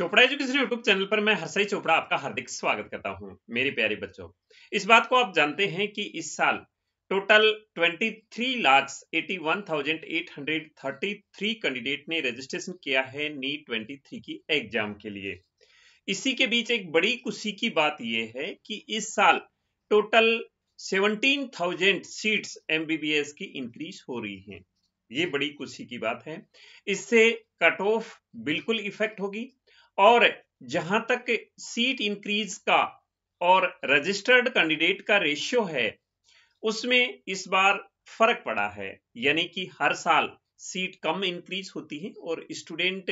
Chopra education YouTube channel पर मैं हर्षई चोपड़ा आपका हार्दिक स्वागत करता हूं मेरे प्यारे बच्चों इस बात को आप जानते हैं कि इस साल टोटल 23 लाख 81,833 कैंडिडेट ने रजिस्ट्रेशन किया है नीट 23 की एग्जाम के लिए इसी के बीच एक बड़ी खुशी की बात यह है कि इस साल टोटल 17,000 सीट्स एमबीबीएस की इंक्रीज हो रही है ये बड़ी खुशी की बात है इससे कट ऑफ बिल्कुल इफेक्ट होगी और जहां तक सीट इंक्रीज का और रजिस्टर्ड कैंडिडेट का रेशियो है उसमें इस बार फर्क पड़ा है यानी कि हर साल सीट कम इंक्रीज होती है और स्टूडेंट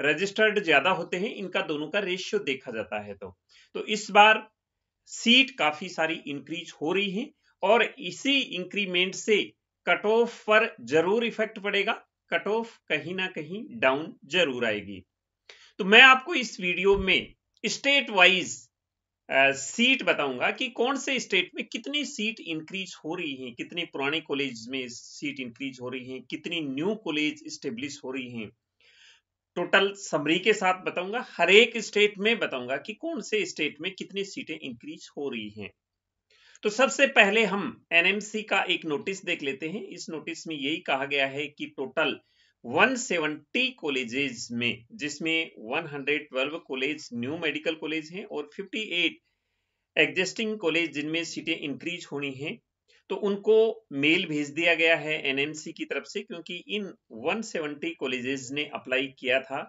रजिस्टर्ड ज्यादा होते हैं इनका दोनों का रेशियो देखा जाता है तो तो इस बार सीट काफी सारी इंक्रीज हो रही है और इसी इंक्रीमेंट से कट ऑफ पर जरूर इफेक्ट पड़ेगा कट ऑफ कहीं ना कहीं डाउन जरूर आएगी तो मैं आपको इस वीडियो में स्टेट वाइज सीट बताऊंगा कि कौन से स्टेट में कितनी सीट इंक्रीज हो रही है कितने पुराने कॉलेज में सीट इंक्रीज हो रही है कितनी न्यू कॉलेज स्टेब्लिश हो रही हैं टोटल समरी के साथ बताऊंगा हर एक स्टेट में बताऊंगा कि कौन से स्टेट में कितनी सीटें इंक्रीज हो रही हैं तो सबसे पहले हम एनएमसी का एक नोटिस देख लेते हैं इस नोटिस में यही कहा गया है कि टोटल 170 कॉलेजेस में जिसमें 112 कॉलेज न्यू मेडिकल कॉलेज हैं और 58 एग्जिस्टिंग कॉलेज जिनमें सीटें इंक्रीज होनी हैं तो उनको मेल भेज दिया गया है एनएमसी की तरफ से क्योंकि इन 170 कॉलेजेस ने अप्लाई किया था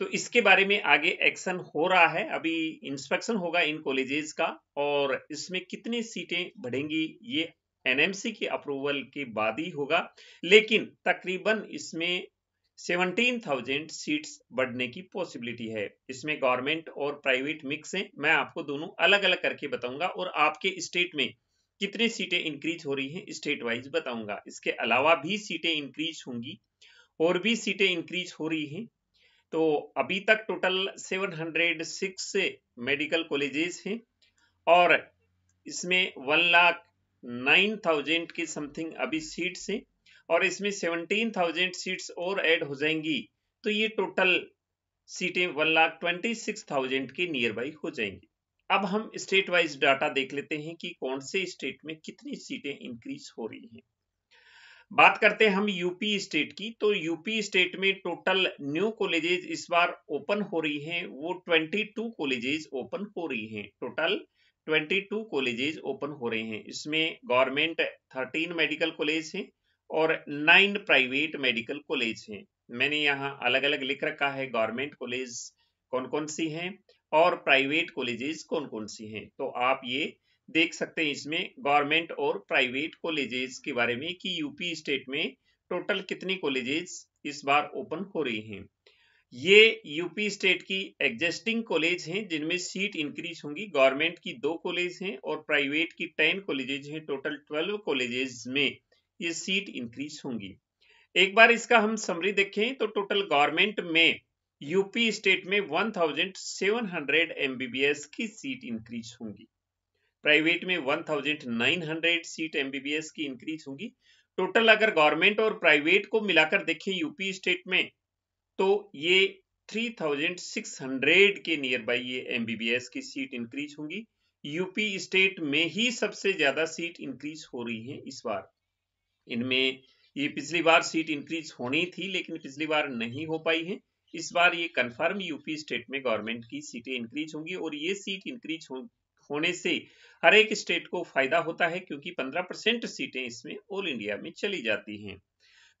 तो इसके बारे में आगे एक्शन हो रहा है अभी इंस्पेक्शन होगा इन कॉलेजेस का और इसमें कितनी सीटें बढ़ेंगी ये एनएमसी की अप्रूवल के बाद ही होगा लेकिन तकरीबन इसमें 17,000 सीट्स बढ़ने की पॉसिबिलिटी है इसमें गवर्नमेंट और प्राइवेट मिक्स है मैं आपको दोनों अलग अलग करके बताऊंगा और आपके स्टेट में कितनी सीटें इंक्रीज हो रही हैं स्टेट वाइज बताऊंगा इसके अलावा भी सीटें इंक्रीज होंगी और भी सीटें इंक्रीज हो रही हैं तो अभी तक टोटल 706 मेडिकल कॉलेजेस हैं और इसमें वन लाख नाइन थाउजेंड की समथिंग अभी सीट्स हैं और इसमें सेवनटीन थाउजेंड सीट्स और ऐड हो जाएंगी तो ये टोटल सीटें one lakh twenty six thousand के नियर बाई हो जाएंगी अब हम स्टेट वाइज डाटा देख लेते हैं कि कौन से स्टेट में कितनी सीटें इंक्रीज हो रही हैं बात करते हैं हम यूपी स्टेट की तो यूपी स्टेट में टोटल न्यू कॉलेजेस इस बार ओपन हो रही हैं वो 22 कॉलेजेस ओपन हो रही हैं टोटल 22 कॉलेजेज ओपन हो रहे हैं इसमें गवर्नमेंट 13 मेडिकल कॉलेज हैं और 9 प्राइवेट मेडिकल कॉलेज हैं मैंने यहाँ अलग अलग लिख रखा है गवर्नमेंट कॉलेज कौन कौन सी हैं और प्राइवेट कॉलेजेस कौन कौन सी हैं तो आप ये देख सकते हैं इसमें गवर्नमेंट और प्राइवेट कॉलेजेस के बारे में कि यूपी स्टेट में टोटल कितनी कॉलेजेस इस बार ओपन हो रही हैं ये यूपी स्टेट की एग्जिस्टिंग कॉलेज हैं जिनमें सीट इंक्रीज होंगी गवर्नमेंट की दो कॉलेज हैं और प्राइवेट की टेन कॉलेजेज हैं टोटल ट्वेल्व कॉलेजेज में ये सीट इंक्रीज होंगी एक बार इसका हम समरी देखें तो टोटल गवर्नमेंट में यूपी स्टेट में 1700 एमबीबीएस की सीट इंक्रीज होंगी प्राइवेट में 1900 सीट एमबीबीएस की इंक्रीज होंगी टोटल अगर गवर्नमेंट और प्राइवेट को मिलाकर देखें यूपी स्टेट में तो ये 3600 के नियर बाई ये एम की सीट इंक्रीज होंगी यूपी स्टेट में ही सबसे ज्यादा सीट इंक्रीज हो रही है इस बार इनमें ये पिछली बार सीट इंक्रीज होनी थी लेकिन पिछली बार नहीं हो पाई है इस बार ये कंफर्म यूपी स्टेट में गवर्नमेंट की सीटें इंक्रीज होंगी और ये सीट इंक्रीज हो, होने से हर एक स्टेट को फायदा होता है क्योंकि 15 परसेंट सीटें इसमें ऑल इंडिया में चली जाती हैं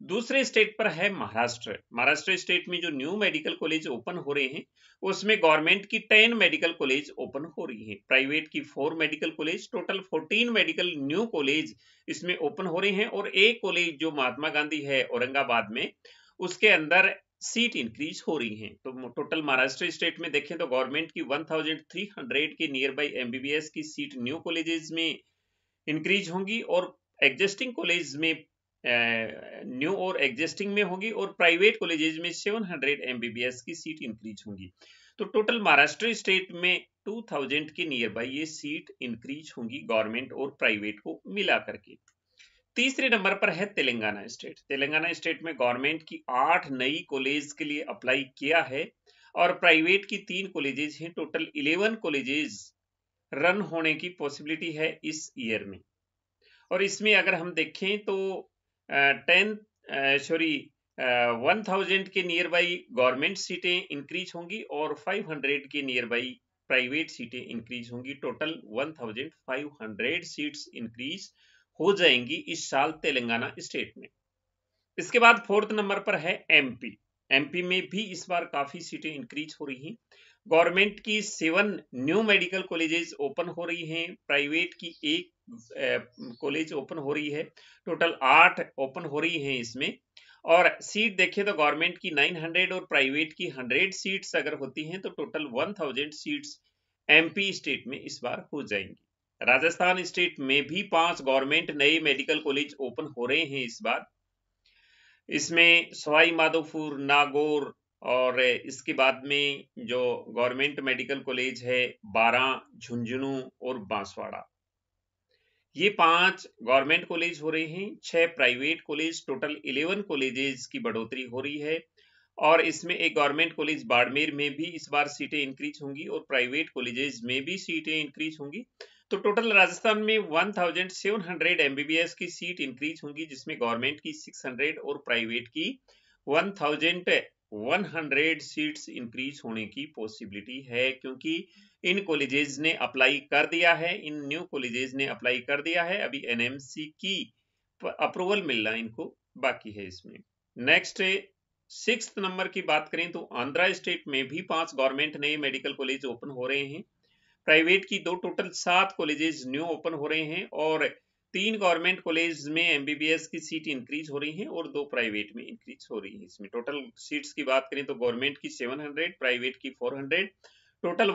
दूसरे स्टेट पर है महाराष्ट्र महाराष्ट्र स्टेट में जो न्यू मेडिकल कॉलेज ओपन हो रहे हैं उसमें गवर्नमेंट की टेन मेडिकल कॉलेज ओपन हो रही है प्राइवेट की four medical college total fourteen medical new college इसमें ओपन हो रहे हैं और एक कॉलेज जो महात्मा गांधी है औरंगाबाद में उसके अंदर सीट इंक्रीज हो रही हैं तो टोटल महाराष्ट्र स्टेट में देखें तो गवर्नमेंट की 1300 के नियर बाई एमबीबीएस की सीट न्यू कॉलेजेस में इंक्रीज होंगी और एग्जिस्टिंग कॉलेज में न्यू और एग्जिस्टिंग में होगी और प्राइवेट कॉलेजेस में 700 एमबीबीएस की सीट तो इंक्रीज होंगी तो टोटल महाराष्ट्र स्टेट में 2000 के नियर बाई ये सीट इंक्रीज होंगी गवर्नमेंट और प्राइवेट को मिला करके तीसरे नंबर पर है तेलंगाना स्टेट तेलंगाना स्टेट में गवर्नमेंट की आठ नई कॉलेज के लिए अप्लाई किया है और प्राइवेट की तीन कॉलेजेस हैं टोटल इलेवन कॉलेजेस रन होने की पॉसिबिलिटी है इस ईयर में और इसमें अगर हम देखें तो टेन सॉरी वन थाउजेंड के नियर बाई गवर्नमेंट सीटें इंक्रीज होंगी और फाइव हंड्रेड के नियर बाई प्राइवेट सीटें इंक्रीज होंगी total one thousand five hundred seats increase हो जाएंगी इस साल तेलंगाना स्टेट में इसके बाद फोर्थ नंबर पर है एमपी एमपी में भी इस बार काफी सीटें इंक्रीज हो रही हैं गवर्नमेंट की seven new medical colleges open हो रही हैं प्राइवेट की एक कॉलेज ओपन हो रही है टोटल आठ ओपन हो रही हैं इसमें और सीट देखें तो गवर्नमेंट की 900 और प्राइवेट की 100 सीट्स अगर होती हैं तो टोटल 1000 सीट्स एमपी स्टेट में इस बार हो जाएंगी राजस्थान स्टेट में भी पांच गवर्नमेंट नए मेडिकल कॉलेज ओपन हो रहे हैं इस बार इसमें सवाई माधोपुर नागौर और इसके बाद में जो गवर्नमेंट मेडिकल कॉलेज है बारह झुंझुनू और बांसवाड़ा ये पांच गवर्नमेंट कॉलेज हो रहे हैं छह private college total eleven colleges की बढ़ोतरी हो रही है और इसमें एक गवर्नमेंट कॉलेज बाड़मेर में भी इस बार सीटें इंक्रीज होंगी और प्राइवेट कॉलेजेस में भी सीटें इंक्रीज होंगी तो टोटल राजस्थान में 1700 एमबीबीएस की सीट इंक्रीज होंगी जिसमें गवर्नमेंट की 600 और प्राइवेट की 1000 100 सीट्स इंक्रीज होने की पॉसिबिलिटी है क्योंकि इन कॉलेजेस ने अप्लाई कर दिया है इन न्यू कॉलेजेस ने अप्लाई कर दिया है अभी एनएमसी की अप्रूवल मिलना इनको बाकी है इसमें नेक्स्ट सिक्स नंबर की बात करें तो आंध्र स्टेट में भी पांच गवर्नमेंट नए मेडिकल कॉलेज ओपन हो रहे हैं प्राइवेट की दो टोटल सात कॉलेजेस न्यू ओपन हो रहे हैं और तीन गवर्नमेंट कॉलेज में एमबीबीएस की सीट इंक्रीज हो रही है और दो प्राइवेट में इंक्रीज हो रही है इसमें टोटल सीट्स की बात करें तो गवर्नमेंट की 700 प्राइवेट की 400 टोटल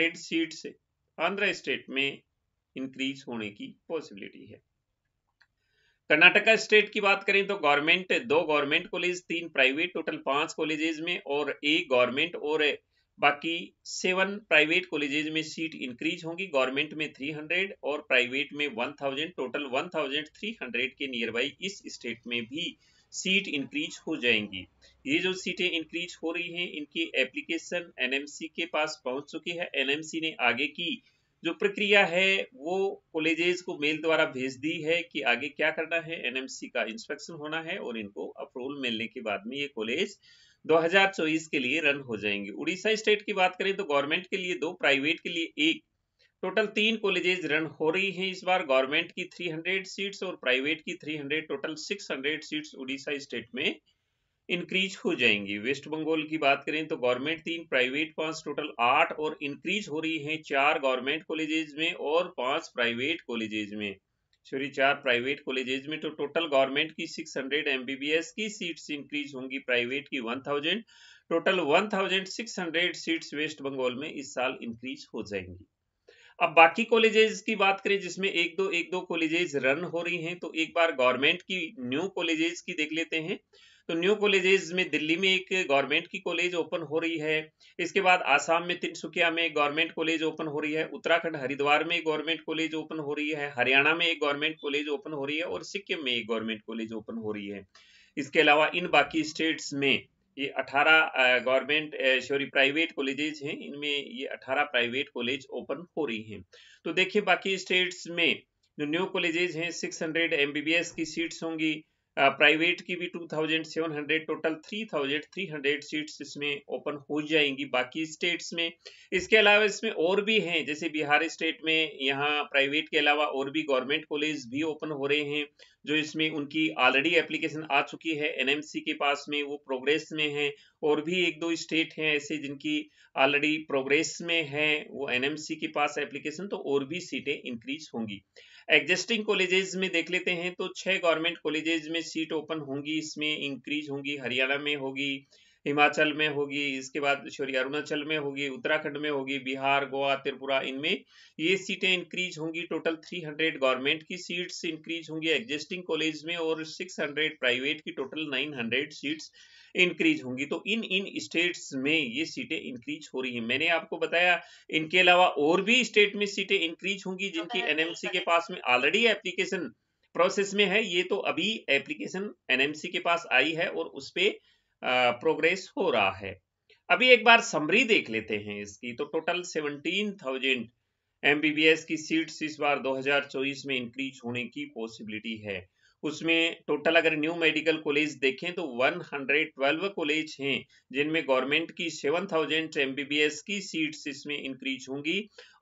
1100 सीट्स आंध्र स्टेट में इंक्रीज होने की पॉसिबिलिटी है कर्नाटका स्टेट की बात करें तो गवर्नमेंट दो गवर्नमेंट कॉलेज तीन प्राइवेट टोटल पांच कॉलेजेस में और एक गवर्नमेंट और एक बाकी सेवन प्राइवेट कॉलेजेज में सीट इंक्रीज होंगी गवर्नमेंट में 300 और प्राइवेट में 1000 टोटल 1300 के नियर बाई इस स्टेट में भी सीट इंक्रीज हो जाएंगी ये जो सीटें इंक्रीज हो रही हैं इनकी एप्लीकेशन एनएमसी के पास पहुंच चुकी है एनएमसी ने आगे की जो प्रक्रिया है वो कॉलेजेस को मेल द्वारा भेज दी है कि आगे क्या करना है एनएमसी का इंस्पेक्शन होना है और इनको अप्रूवल मिलने के बाद में ये कॉलेज 2024 के लिए रन हो जाएंगे उड़ीसा स्टेट की बात करें तो गवर्नमेंट के लिए दो प्राइवेट के लिए एक टोटल तीन कॉलेजेज रन हो रही हैं इस बार गवर्नमेंट की 300 सीट्स और प्राइवेट की 300 टोटल 600 सीट्स उड़ीसा स्टेट में इंक्रीज हो जाएंगी वेस्ट बंगाल की बात करें तो गवर्नमेंट तीन प्राइवेट पांच टोटल आठ और इंक्रीज हो रही हैं चार गवर्नमेंट कॉलेजेज में और पांच प्राइवेट कॉलेजेज में श्री चार प्राइवेट कॉलेजेज में तो टोटल गवर्नमेंट की 600 हंड्रेड की सीट्स इंक्रीज होंगी प्राइवेट की 1000 टोटल 1600 सीट्स वेस्ट बंगाल में इस साल इंक्रीज हो जाएंगी अब बाकी कॉलेजेस की बात करें जिसमें एक दो एक दो कॉलेजेस रन हो रही हैं तो एक बार गवर्नमेंट की न्यू कॉलेजेस की देख लेते हैं तो न्यू कॉलेजेस में दिल्ली में एक गवर्नमेंट की कॉलेज ओपन हो रही है इसके बाद आसाम में तिनसुकिया में गवर्नमेंट कॉलेज ओपन हो रही है उत्तराखंड हरिद्वार में गवर्नमेंट कॉलेज ओपन हो रही है हरियाणा में एक गवर्नमेंट कॉलेज ओपन हो रही है और सिक्किम में एक गवर्नमेंट कॉलेज ओपन हो रही है इसके अलावा इन बाकी स्टेट्स में ये 18 गवर्नमेंट सॉरी प्राइवेट कॉलेजेस हैं इनमें ये 18 प्राइवेट कॉलेज ओपन हो रही हैं तो देखिए बाकी स्टेट्स में जो न्यू कॉलेजेस हैं 600 एमबीबीएस की सीट्स होंगी प्राइवेट की भी 2700 टोटल 3300 सीट्स इसमें ओपन हो जाएंगी बाकी स्टेट्स में इसके अलावा इसमें और भी हैं जैसे बिहार स्टेट में यहाँ प्राइवेट के अलावा और भी गवर्नमेंट कॉलेज भी ओपन हो रहे हैं जो इसमें उनकी ऑलरेडी एप्लीकेशन आ चुकी है एनएमसी के पास में वो प्रोग्रेस में है और भी एक दो स्टेट हैं ऐसे जिनकी ऑलरेडी प्रोग्रेस में है वो एनएमसी के पास एप्लीकेशन तो और भी सीटें इंक्रीज होंगी एग्जिस्टिंग कॉलेजेस में देख लेते हैं तो छह गवर्नमेंट कॉलेजेस में सीट ओपन होंगी इसमें इंक्रीज होंगी हरियाणा में होगी हिमाचल में होगी इसके बाद सॉरी अरुणाचल में होगी उत्तराखंड में होगी बिहार गोवा त्रिपुरा इनमें ये सीटें इंक्रीज होंगी टोटल 300 गवर्नमेंट की सीट्स इंक्रीज होंगी एग्जिस्टिंग कॉलेज में और 600 प्राइवेट की टोटल 900 सीट्स इंक्रीज होंगी तो इन इन स्टेट्स में ये सीटें इंक्रीज हो रही हैं मैंने आपको बताया इनके अलावा और भी स्टेट में सीटें इंक्रीज होंगी तो जिनकी एनएमसी के पास में ऑलरेडी एप्लीकेशन प्रोसेस में है ये तो अभी एप्लीकेशन एनएमसी के पास आई है और उसपे प्रोग्रेस हो रहा है अभी एक बार समरी देख लेते हैं इसकी तो टोटल सेवनटीन थाउजेंड एम की सीट्स इस बार 2024 में इंक्रीज होने की पॉसिबिलिटी है उसमें टोटल अगर न्यू मेडिकल कॉलेज देखें तो 112 कॉलेज हैं जिनमें गवर्नमेंट की 7000 एमबीबीएस की सीट्स इसमें इंक्रीज होंगी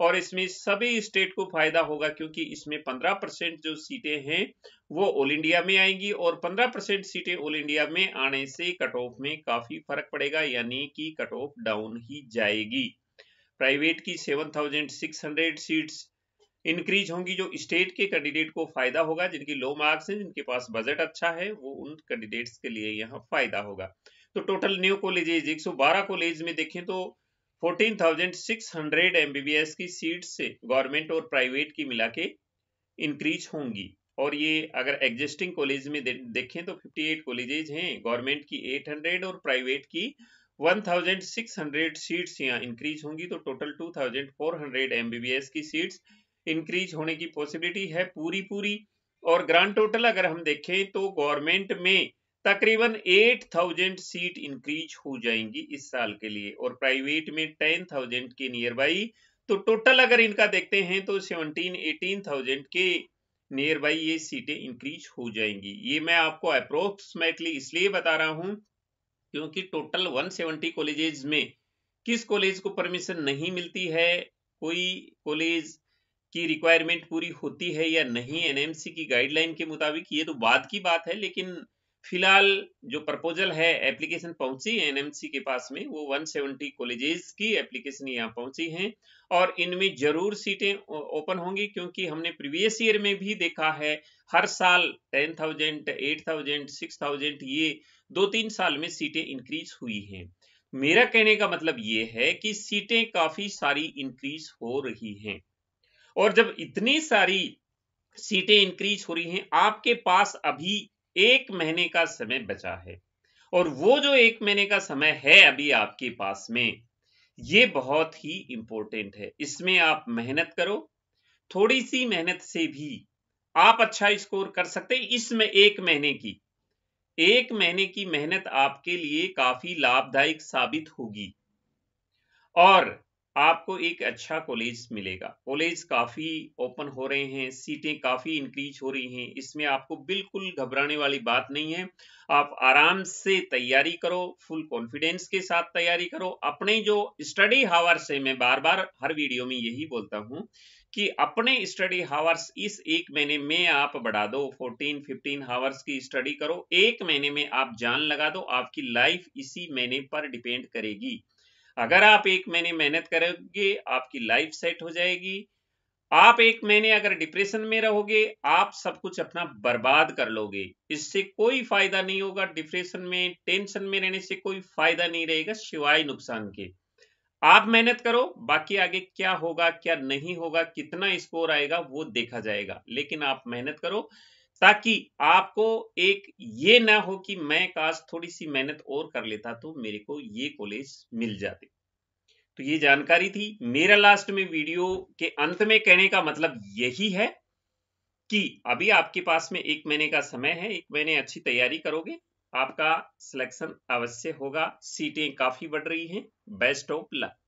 और इसमें सभी स्टेट को फायदा होगा क्योंकि इसमें 15 परसेंट जो सीटें हैं वो ऑल इंडिया में आएंगी और 15 परसेंट सीटें ऑल इंडिया में आने से कट ऑफ में काफी फर्क पड़ेगा यानी कि कट ऑफ डाउन ही जाएगी प्राइवेट की हंड्रेड सीट्स इंक्रीज होंगी जो स्टेट के कैंडिडेट को फायदा होगा जिनकी लो मार्क्स हैं जिनके पास बजट अच्छा है वो उन कैंडिडेट्स के लिए यहाँ फायदा होगा तो टोटल न्यू कॉलेज एक सौ बारह कॉलेज में देखें तो 14,600 एमबीबीएस की सीट से गवर्नमेंट और प्राइवेट की मिला के इंक्रीज होंगी और ये अगर एग्जिस्टिंग कॉलेज में दे, देखें तो 58 कॉलेजेज हैं गवर्नमेंट की 800 और प्राइवेट की 1,600 सीट्स यहाँ इंक्रीज होंगी तो टोटल 2,400 एमबीबीएस की सीट्स इंक्रीज होने की पॉसिबिलिटी है पूरी पूरी और ग्रांड टोटल अगर हम देखें तो गवर्नमेंट में तकरीबन 8000 सीट इंक्रीज हो जाएंगी इस साल के लिए और प्राइवेट में 10000 के नियर बाई तो टोटल अगर इनका देखते हैं तो 17 18000 के नियर बाई ये सीटें इंक्रीज हो जाएंगी ये मैं आपको अप्रोक्सीमेटली इसलिए बता रहा हूं क्योंकि टोटल 170 कॉलेजेस में किस कॉलेज को परमिशन नहीं मिलती है कोई कॉलेज की रिक्वायरमेंट पूरी होती है या नहीं एनएमसी की गाइडलाइन के मुताबिक ये तो बाद की बात है लेकिन फिलहाल जो प्रपोजल है एप्लीकेशन पहुंची एनएमसी के पास में वो 170 कॉलेजेस की एप्लीकेशन यहाँ पहुंची हैं और इनमें जरूर सीटें ओपन होंगी क्योंकि हमने प्रीवियस ईयर में भी देखा है हर साल 10,000, 8,000, 6,000 ये दो तीन साल में सीटें इंक्रीज हुई हैं मेरा कहने का मतलब ये है कि सीटें काफी सारी इंक्रीज हो रही हैं और जब इतनी सारी सीटें इंक्रीज हो रही हैं आपके पास अभी एक महीने का समय बचा है और वो जो एक महीने का समय है अभी आपके पास में ये बहुत ही इंपॉर्टेंट है इसमें आप मेहनत करो थोड़ी सी मेहनत से भी आप अच्छा स्कोर कर सकते हैं इसमें एक महीने की एक महीने की मेहनत आपके लिए काफी लाभदायक साबित होगी और आपको एक अच्छा कॉलेज मिलेगा कॉलेज काफ़ी ओपन हो रहे हैं सीटें काफ़ी इंक्रीज हो रही हैं इसमें आपको बिल्कुल घबराने वाली बात नहीं है आप आराम से तैयारी करो फुल कॉन्फिडेंस के साथ तैयारी करो अपने जो स्टडी हावर्स है मैं बार बार हर वीडियो में यही बोलता हूँ कि अपने स्टडी हावर्स इस एक महीने में आप बढ़ा दो 14 15 हावर्स की स्टडी करो एक महीने में आप जान लगा दो आपकी लाइफ इसी महीने पर डिपेंड करेगी अगर आप एक महीने मेहनत करोगे आपकी लाइफ सेट हो जाएगी आप एक महीने अगर डिप्रेशन में रहोगे आप सब कुछ अपना बर्बाद कर लोगे इससे कोई फायदा नहीं होगा डिप्रेशन में टेंशन में रहने से कोई फायदा नहीं रहेगा सिवाय नुकसान के आप मेहनत करो बाकी आगे क्या होगा क्या नहीं होगा कितना स्कोर आएगा वो देखा जाएगा लेकिन आप मेहनत करो ताकि आपको एक ये ना हो कि मैं काश थोड़ी सी मेहनत और कर लेता तो मेरे को ये कॉलेज मिल जाते तो ये जानकारी थी मेरा लास्ट में वीडियो के अंत में कहने का मतलब यही है कि अभी आपके पास में एक महीने का समय है एक महीने अच्छी तैयारी करोगे आपका सिलेक्शन अवश्य होगा सीटें काफी बढ़ रही हैं बेस्ट ऑफ लक